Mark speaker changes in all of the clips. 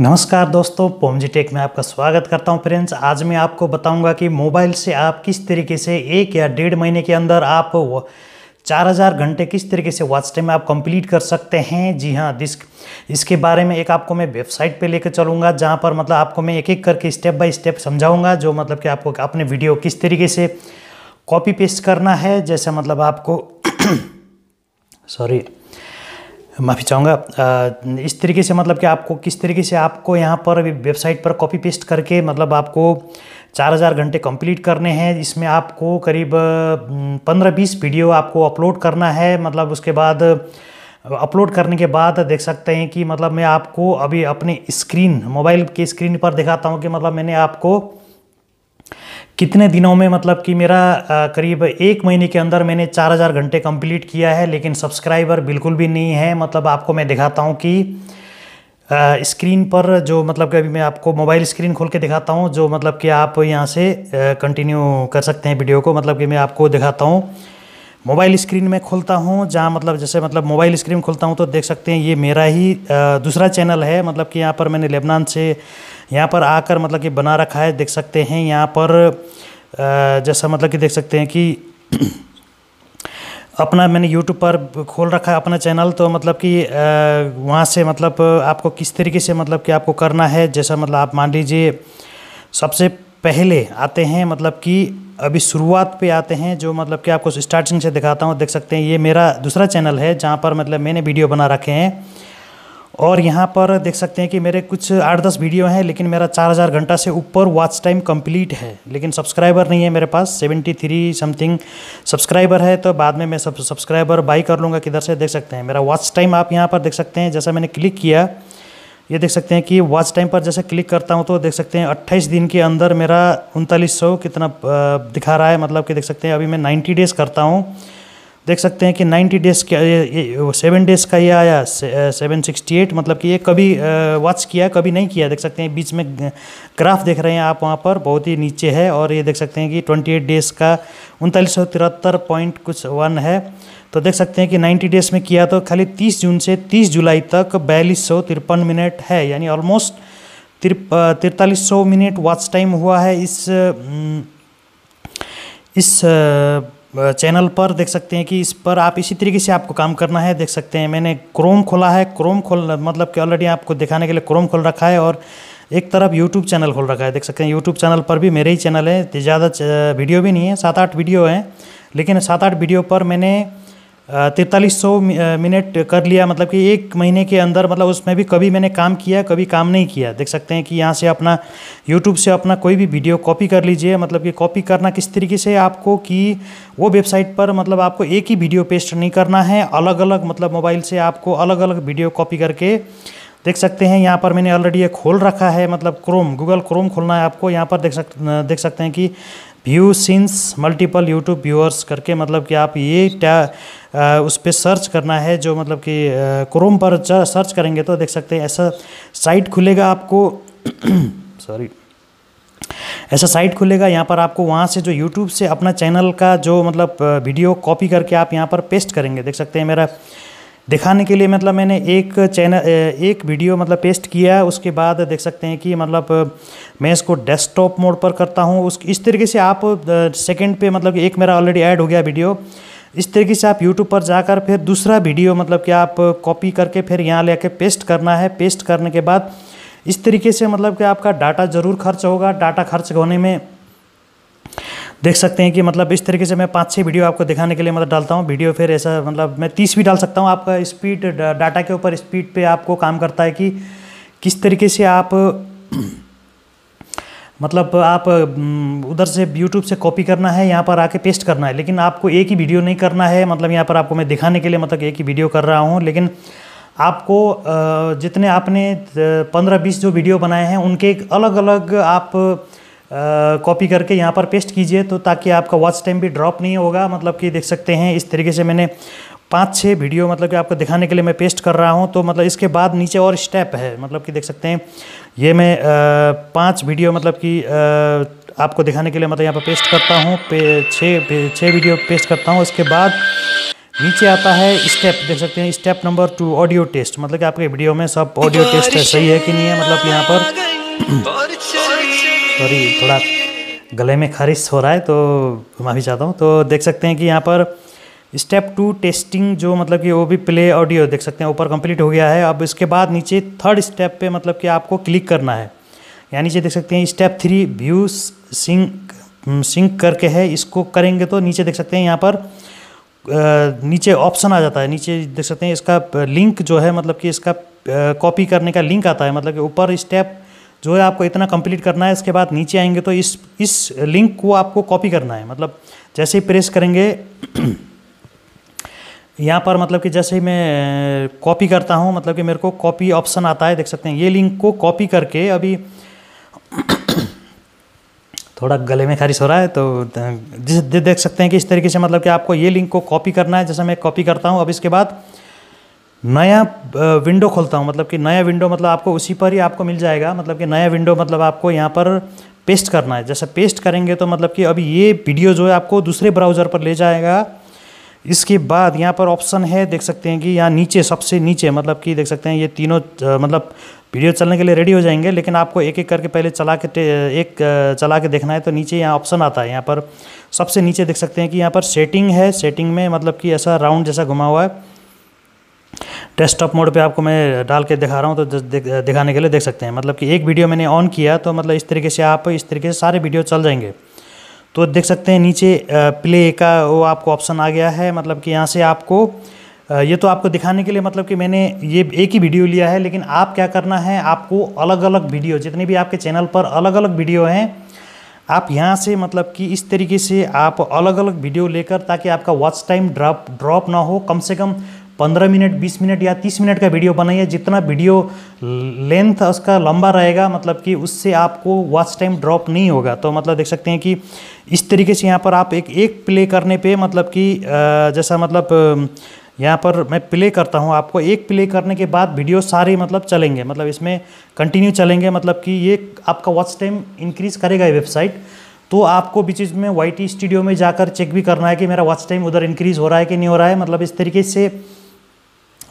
Speaker 1: नमस्कार दोस्तों पोमजी टेक में आपका स्वागत करता हूं फ्रेंड्स आज मैं आपको बताऊंगा कि मोबाइल से आप किस तरीके से एक या डेढ़ महीने के अंदर आप चार हज़ार घंटे किस तरीके से वॉच टाइम आप कंप्लीट कर सकते हैं जी हाँ दिस इसके बारे में एक आपको मैं वेबसाइट पे लेकर चलूँगा जहाँ पर मतलब आपको मैं एक एक करके स्टेप बाय स्टेप समझाऊँगा जो मतलब कि आपको अपने वीडियो किस तरीके से कॉपी पेस्ट करना है जैसे मतलब आपको सॉरी माफ़ी चाहूँगा इस तरीके से मतलब कि आपको किस तरीके से आपको यहाँ पर वेबसाइट पर कॉपी पेस्ट करके मतलब आपको चार हज़ार घंटे कंप्लीट करने हैं इसमें आपको करीब पंद्रह बीस वीडियो आपको अपलोड करना है मतलब उसके बाद अपलोड करने के बाद देख सकते हैं कि मतलब मैं आपको अभी अपने स्क्रीन मोबाइल के स्क्रीन पर दिखाता हूँ कि मतलब मैंने आपको कितने दिनों में मतलब कि मेरा करीब एक महीने के अंदर मैंने चार हज़ार घंटे कंप्लीट किया है लेकिन सब्सक्राइबर बिल्कुल भी नहीं है मतलब आपको मैं दिखाता हूँ कि स्क्रीन पर जो मतलब कि अभी मैं आपको मोबाइल स्क्रीन खोल के दिखाता हूँ जो मतलब कि आप यहाँ से कंटिन्यू कर सकते हैं वीडियो को मतलब कि मैं आपको दिखाता हूँ मोबाइल स्क्रीन में खोलता हूँ जहाँ मतलब जैसे मतलब मोबाइल स्क्रीन खोलता हूँ तो देख सकते हैं ये मेरा ही दूसरा चैनल है मतलब कि यहाँ पर मैंने लेबनान से यहाँ पर आकर मतलब कि बना रखा है देख सकते हैं यहाँ पर जैसा मतलब कि देख सकते हैं कि अपना मैंने यूट्यूब पर खोल रखा है अपना चैनल तो मतलब कि वहाँ से मतलब आपको किस तरीके से मतलब कि आपको करना है जैसा मतलब आप मान लीजिए सबसे पहले आते हैं मतलब कि अभी शुरुआत पे आते हैं जो मतलब कि आपको स्टार्टिंग से दिखाता हूँ देख सकते हैं ये मेरा दूसरा चैनल है जहाँ पर मतलब मैंने वीडियो बना रखे हैं और यहाँ पर देख सकते हैं कि मेरे कुछ आठ दस वीडियो हैं लेकिन मेरा चार हज़ार घंटा से ऊपर वॉच टाइम कंप्लीट है लेकिन सब्सक्राइबर नहीं है मेरे पास सेवेंटी थ्री समथिंग सब्सक्राइबर है तो बाद में मैं सब सब्सक्राइबर बाई कर लूँगा किधर से देख सकते हैं मेरा वॉच टाइम आप यहाँ पर देख सकते हैं जैसा मैंने क्लिक किया ये देख सकते हैं कि वॉच टाइम पर जैसे क्लिक करता हूँ तो देख सकते हैं 28 दिन के अंदर मेरा उनतालीस सौ कितना दिखा रहा है मतलब कि देख सकते हैं अभी मैं 90 डेज़ करता हूँ देख सकते हैं कि 90 डेज़ के सेवन डेज़ का ये आया सेवन सिक्सटी एट मतलब कि ये कभी वॉच किया कभी नहीं किया देख सकते हैं बीच में ग्राफ देख रहे हैं आप वहाँ पर बहुत ही नीचे है और ये देख सकते हैं कि ट्वेंटी डेज़ का उनतालीस कुछ वन है तो देख सकते हैं कि 90 डेज़ में किया तो खाली 30 जून से 30 जुलाई तक बयालीस सौ तिरपन मिनट है यानी ऑलमोस्ट तिरतालीस सौ मिनट वॉच टाइम हुआ है इस इस चैनल पर देख सकते हैं कि इस पर आप इसी तरीके से आपको काम करना है देख सकते हैं मैंने क्रोम खोला है क्रोम खोल मतलब कि ऑलरेडी आपको दिखाने के लिए क्रोम खोल रखा है और एक तरफ यूट्यूब चैनल खोल रखा है देख सकते हैं यूट्यूब चैनल पर भी मेरे ही चैनल है ज़्यादा वीडियो भी नहीं है सात आठ वीडियो हैं लेकिन सात आठ वीडियो पर मैंने तैतालीस सौ मिनट कर लिया मतलब कि एक महीने के अंदर मतलब उसमें भी कभी मैंने काम किया कभी काम नहीं किया देख सकते हैं कि यहाँ से अपना यूट्यूब से अपना कोई भी वीडियो कॉपी कर लीजिए मतलब कि कॉपी करना किस तरीके से आपको कि वो वेबसाइट पर मतलब आपको एक ही वीडियो पेस्ट नहीं करना है अलग अलग मतलब मोबाइल से आपको अलग अलग वीडियो कॉपी करके देख सकते हैं यहाँ पर मैंने ऑलरेडी ये खोल रखा है मतलब क्रोम गूगल क्रोम खोलना है आपको यहाँ पर देख सक देख सकते हैं कि view since multiple YouTube viewers करके मतलब कि आप ये टै उस पर सर्च करना है जो मतलब कि क्रोम पर सर्च करेंगे तो देख सकते हैं ऐसा साइट खुलेगा आपको सॉरी ऐसा साइट खुलेगा यहाँ पर आपको वहाँ से जो यूट्यूब से अपना चैनल का जो मतलब वीडियो कॉपी करके आप यहाँ पर पेस्ट करेंगे देख सकते हैं मेरा दिखाने के लिए मतलब मैंने एक चैनल एक वीडियो मतलब पेस्ट किया है उसके बाद देख सकते हैं कि मतलब मैं इसको डेस्कटॉप मोड पर करता हूँ उस इस तरीके से आप सेकंड पे मतलब एक मेरा ऑलरेडी ऐड हो गया वीडियो इस तरीके से आप यूट्यूब पर जाकर फिर दूसरा वीडियो मतलब कि आप कॉपी करके फिर यहाँ ले कर पेस्ट करना है पेस्ट करने के बाद इस तरीके से मतलब कि आपका डाटा ज़रूर खर्च होगा डाटा खर्च होने में देख सकते हैं कि मतलब इस तरीके से मैं पाँच छः वीडियो आपको दिखाने के लिए मतलब डालता हूँ वीडियो फिर ऐसा मतलब मैं तीस भी डाल सकता हूँ आपका स्पीड डाटा के ऊपर स्पीड पर आपको काम करता है कि किस तरीके से आप मतलब आप उधर से यूट्यूब से कॉपी करना है यहाँ पर आके पेस्ट करना है लेकिन आपको एक ही वीडियो नहीं करना है मतलब यहाँ पर आपको मैं दिखाने के लिए मतलब एक ही वीडियो कर रहा हूँ लेकिन आपको जितने आपने पंद्रह बीस जो वीडियो बनाए हैं उनके एक अलग अलग आप कॉपी करके यहाँ पर पेस्ट कीजिए तो ताकि आपका वॉच टाइम भी ड्रॉप नहीं होगा मतलब कि देख सकते हैं इस तरीके से मैंने पाँच छः वीडियो मतलब कि आपको दिखाने के लिए मैं पेस्ट कर रहा हूँ तो मतलब इसके बाद नीचे और स्टेप है मतलब कि देख सकते हैं ये मैं पाँच वीडियो मतलब कि आपको दिखाने के लिए मतलब यहाँ पर पेस्ट करता हूँ पे छः छः वीडियो पेस्ट करता हूँ उसके बाद नीचे आता है स्टेप देख सकते हैं step number two audio test मतलब कि आपके वीडियो में सब ऑडियो टेस्ट सही है कि नहीं है मतलब यहाँ पर सॉरी थोड़ा गले में खारिश हो रहा है तो माफ़ी चाहता हूँ तो देख सकते हैं कि यहाँ पर स्टेप टू टेस्टिंग जो मतलब कि वो भी प्ले ऑडियो देख सकते हैं ऊपर कंप्लीट हो गया है अब इसके बाद नीचे थर्ड स्टेप पे मतलब कि आपको क्लिक करना है यहाँ नीचे देख सकते हैं step three view sync sync करके है इसको करेंगे तो नीचे देख सकते हैं यहाँ पर नीचे ऑप्शन आ जाता है नीचे देख सकते हैं इसका लिंक जो है मतलब कि इसका कॉपी करने का लिंक आता है मतलब कि ऊपर स्टेप जो है आपको इतना कंप्लीट करना है इसके बाद नीचे आएंगे तो इस इस लिंक को आपको कॉपी करना है मतलब जैसे ही प्रेस करेंगे यहाँ पर मतलब कि जैसे ही मैं कॉपी करता हूँ मतलब कि मेरे को कॉपी ऑप्शन आता है देख सकते हैं ये लिंक को कॉपी करके अभी थोड़ा गले में खारिश हो रहा है तो देख सकते हैं कि इस तरीके से मतलब कि आपको ये लिंक को कॉपी करना है जैसे मैं कॉपी करता हूँ अब इसके बाद नया विंडो खोलता हूँ मतलब कि नया विंडो मतलब आपको उसी पर ही आपको मिल जाएगा मतलब कि नया विंडो मतलब आपको यहाँ पर पेस्ट करना है जैसे पेस्ट करेंगे तो मतलब कि अभी ये वीडियो जो है आपको दूसरे ब्राउज़र पर ले जाएगा इसके बाद यहाँ पर ऑप्शन है देख सकते हैं कि यहाँ नीचे सबसे नीचे मतलब कि देख सकते हैं ये तीनों मतलब वीडियो चलने के लिए रेडी हो जाएंगे लेकिन आपको एक एक करके पहले चला के एक चला के देखना है तो नीचे यहाँ ऑप्शन आता है यहाँ पर सबसे नीचे देख सकते हैं कि यहाँ पर सेटिंग है सेटिंग में मतलब कि ऐसा राउंड जैसा घुमा हुआ है डेस्कटॉप मोड पे आपको मैं डाल के दिखा रहा हूँ तो दिखाने के लिए देख सकते हैं मतलब कि एक वीडियो मैंने ऑन किया तो मतलब इस तरीके से आप इस तरीके से सारे वीडियो चल जाएंगे तो देख सकते हैं नीचे प्ले का वो आपको ऑप्शन आ गया है मतलब कि यहाँ से आपको ये तो आपको दिखाने के लिए मतलब कि मैंने ये एक ही वीडियो लिया है लेकिन आप क्या करना है आपको अलग अलग वीडियो जितने भी आपके चैनल पर अलग अलग वीडियो हैं आप यहाँ से मतलब कि इस तरीके से आप अलग अलग वीडियो लेकर ताकि आपका वॉच टाइम ड्रॉप ड्रॉप ना हो कम से कम पंद्रह मिनट बीस मिनट या तीस मिनट का वीडियो बनाइए जितना वीडियो लेंथ उसका लंबा रहेगा मतलब कि उससे आपको वॉच टाइम ड्रॉप नहीं होगा तो मतलब देख सकते हैं कि इस तरीके से यहाँ पर आप एक एक प्ले करने पे मतलब कि जैसा मतलब यहाँ पर मैं प्ले करता हूँ आपको एक प्ले करने के बाद वीडियो सारे मतलब चलेंगे मतलब इसमें कंटिन्यू चलेंगे मतलब कि ये आपका वॉच टाइम इंक्रीज़ करेगा ये वेबसाइट तो आपको बीच में वाई स्टूडियो में जाकर चेक भी करना है कि मेरा वॉच टाइम उधर इंक्रीज़ हो रहा है कि नहीं हो रहा है मतलब इस तरीके से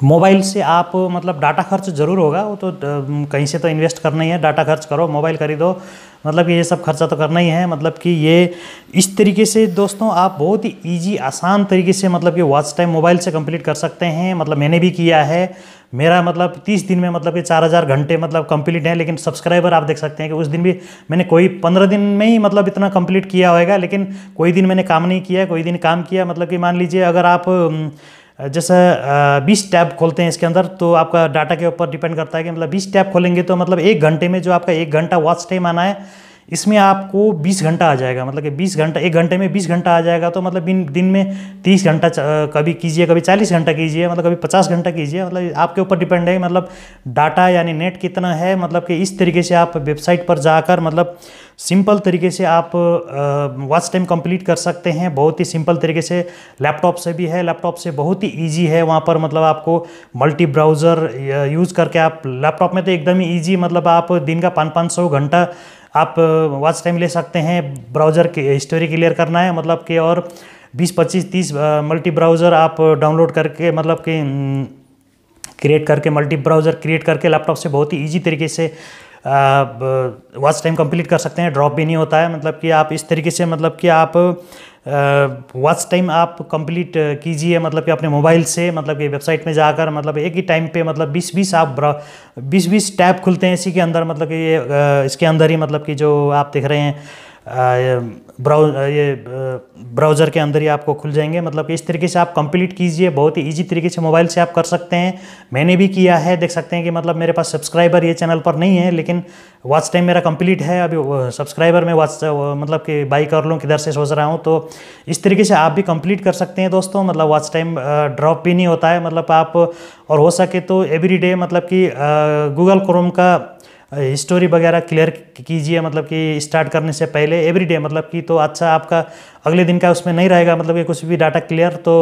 Speaker 1: मोबाइल से आप मतलब डाटा खर्च ज़रूर होगा वो तो कहीं से तो इन्वेस्ट करना ही है डाटा खर्च करो मोबाइल खरीदो मतलब ये सब खर्चा तो करना ही है मतलब कि ये इस तरीके से दोस्तों आप बहुत ही ईजी आसान तरीके से मतलब कि वॉच टाइम मोबाइल से कंप्लीट कर सकते हैं मतलब मैंने भी किया है मेरा मतलब तीस दिन में मतलब ये चार हज़ार घंटे मतलब कंप्लीट है लेकिन सब्सक्राइबर आप देख सकते हैं कि उस दिन भी मैंने कोई पंद्रह दिन में ही मतलब इतना कंप्लीट किया होएगा लेकिन कोई दिन मैंने काम नहीं किया कोई दिन काम किया मतलब कि मान लीजिए अगर आप जैसे बीस टैब खोलते हैं इसके अंदर तो आपका डाटा के ऊपर डिपेंड करता है कि मतलब बीस टैब खोलेंगे तो मतलब एक घंटे में जो आपका एक घंटा वॉच टाइम आना है इसमें आपको 20 घंटा आ जाएगा मतलब कि 20 घंटा एक घंटे में 20 घंटा आ जाएगा तो मतलब दिन दिन में 30 घंटा कभी कीजिए कभी 40 घंटा कीजिए मतलब कभी 50 घंटा कीजिए मतलब आपके ऊपर डिपेंड है मतलब डाटा यानी नेट कितना है मतलब कि इस तरीके से आप वेबसाइट पर जाकर मतलब सिंपल तरीके से आप वॉच टाइम कंप्लीट कर सकते हैं बहुत ही सिंपल तरीके से लैपटॉप से भी है लैपटॉप से बहुत ही इजी है वहाँ पर मतलब आपको मल्टी ब्राउज़र यूज़ करके आप लैपटॉप में तो एकदम ही ईजी मतलब आप दिन का पाँच पाँच सौ घंटा आप वॉच टाइम ले सकते हैं ब्राउज़र के हिस्टोरी क्लियर करना है मतलब कि और 20 25 30 मल्टी ब्राउज़र आप डाउनलोड करके मतलब कि क्रिएट हम्म, करके मल्टी ब्राउज़र क्रिएट करके लैपटॉप से बहुत ही ईजी तरीके से वॉच टाइम कंप्लीट कर सकते हैं ड्रॉप भी नहीं होता है मतलब कि आप इस तरीके से मतलब कि आप वॉच uh, टाइम आप कंप्लीट uh, कीजिए मतलब कि अपने मोबाइल से मतलब कि वेबसाइट में जाकर मतलब एक ही टाइम पे मतलब 20 20 आप बीस बीस टैब खुलते हैं इसी के अंदर मतलब कि ये uh, इसके अंदर ही मतलब कि जो आप देख रहे हैं ब्राउज ये ब्राउज़र के अंदर ही आपको खुल जाएंगे मतलब इस तरीके से आप कंप्लीट कीजिए बहुत ही इजी तरीके से मोबाइल से आप कर सकते हैं मैंने भी किया है देख सकते हैं कि मतलब मेरे पास सब्सक्राइबर ये चैनल पर नहीं है लेकिन वॉच टाइम मेरा कंप्लीट है अभी सब्सक्राइबर में वॉच मतलब कि बाई कर लूँ किधर से सोच रहा हूँ तो इस तरीके से आप भी कंप्लीट कर सकते हैं दोस्तों मतलब वॉच टाइम ड्रॉप भी नहीं होता है मतलब आप और हो सके तो एवरी मतलब कि गूगल क्रोम का हिस्टोरी वगैरह क्लियर कीजिए मतलब कि स्टार्ट करने से पहले एवरीडे मतलब कि तो अच्छा आपका अगले दिन का उसमें नहीं रहेगा मतलब कि कुछ भी डाटा क्लियर तो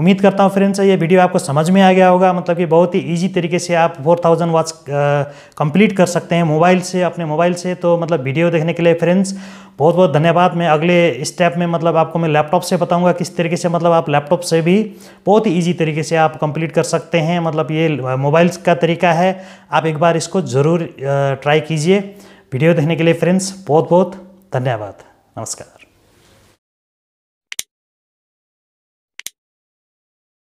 Speaker 1: उम्मीद करता हूँ फ्रेंड्स ये वीडियो आपको समझ में आ गया होगा मतलब कि बहुत ही ईजी तरीके से आप 4000 थाउजेंड वॉच कंप्लीट कर सकते हैं मोबाइल से अपने मोबाइल से तो मतलब वीडियो देखने के लिए फ्रेंड्स बहुत बहुत धन्यवाद मैं अगले स्टेप में मतलब आपको मैं लैपटॉप से बताऊंगा किस तरीके से मतलब आप लैपटॉप से भी बहुत ही ईजी तरीके से आप कंप्लीट कर सकते हैं मतलब ये मोबाइल्स का तरीका है आप एक बार इसको ज़रूर ट्राई कीजिए वीडियो देखने के लिए फ्रेंड्स बहुत बहुत धन्यवाद नमस्कार